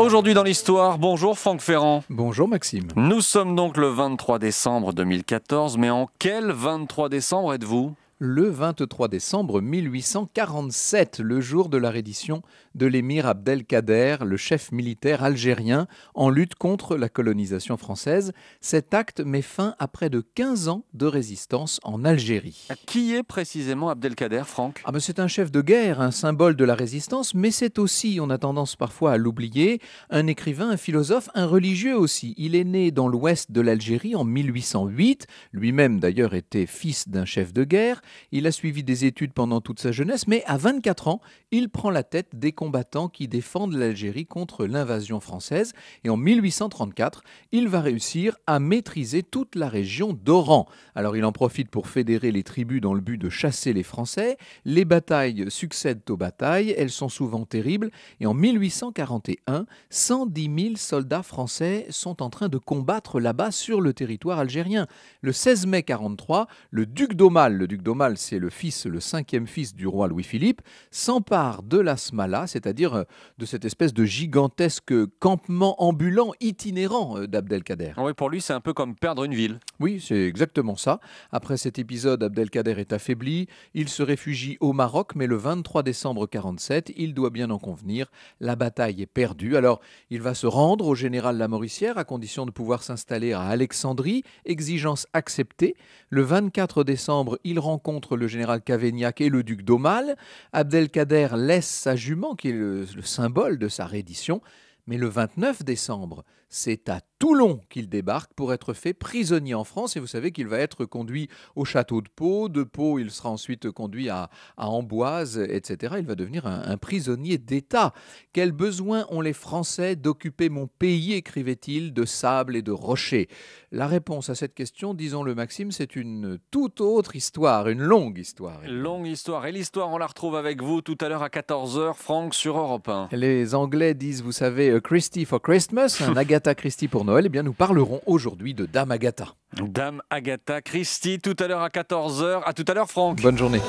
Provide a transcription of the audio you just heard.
Aujourd'hui dans l'histoire, bonjour Franck Ferrand. Bonjour Maxime. Nous sommes donc le 23 décembre 2014, mais en quel 23 décembre êtes-vous le 23 décembre 1847, le jour de la reddition de l'émir Abdelkader, le chef militaire algérien, en lutte contre la colonisation française. Cet acte met fin à près de 15 ans de résistance en Algérie. Qui est précisément Abdelkader, Franck ah C'est un chef de guerre, un symbole de la résistance, mais c'est aussi, on a tendance parfois à l'oublier, un écrivain, un philosophe, un religieux aussi. Il est né dans l'ouest de l'Algérie en 1808, lui-même d'ailleurs était fils d'un chef de guerre. Il a suivi des études pendant toute sa jeunesse, mais à 24 ans, il prend la tête des combattants qui défendent l'Algérie contre l'invasion française. Et en 1834, il va réussir à maîtriser toute la région d'Oran. Alors il en profite pour fédérer les tribus dans le but de chasser les Français. Les batailles succèdent aux batailles, elles sont souvent terribles. Et en 1841, 110 000 soldats français sont en train de combattre là-bas sur le territoire algérien. Le 16 mai 43, le duc d'Aumale, le duc d'Aumale, c'est le fils, le cinquième fils du roi Louis-Philippe, s'empare de la Smala, c'est-à-dire euh, de cette espèce de gigantesque campement ambulant, itinérant euh, d'Abdelkader. Oui, pour lui, c'est un peu comme perdre une ville. Oui, c'est exactement ça. Après cet épisode, Abdelkader est affaibli. Il se réfugie au Maroc, mais le 23 décembre 47, il doit bien en convenir, la bataille est perdue. Alors, il va se rendre au général Lamoricière à condition de pouvoir s'installer à Alexandrie, exigence acceptée. Le 24 décembre, il rencontre le général Cavaignac et le duc d'Aumale. Abdelkader laisse sa jument, qui est le symbole de sa reddition. Mais le 29 décembre, c'est à Toulon qu'il débarque pour être fait prisonnier en France. Et vous savez qu'il va être conduit au château de Pau. De Pau, il sera ensuite conduit à, Amboise, etc. Il va devenir un, prisonnier d'État. Quel besoin ont les Français d'occuper mon pays, écrivait-il, de sable et de rochers La réponse à cette question, disons-le Maxime, c'est une toute autre histoire, une longue histoire. Longue histoire. Et l'histoire, on la retrouve avec vous tout à l'heure à 14h, Franck, sur Europe 1. Les Anglais disent, vous savez, Christie for Christmas, un Agatha Christie pour Noël, et eh bien nous parlerons aujourd'hui de Dame Agatha. Dame Agatha Christie, tout à l'heure à 14h. À tout à l'heure, Franck. Bonne journée.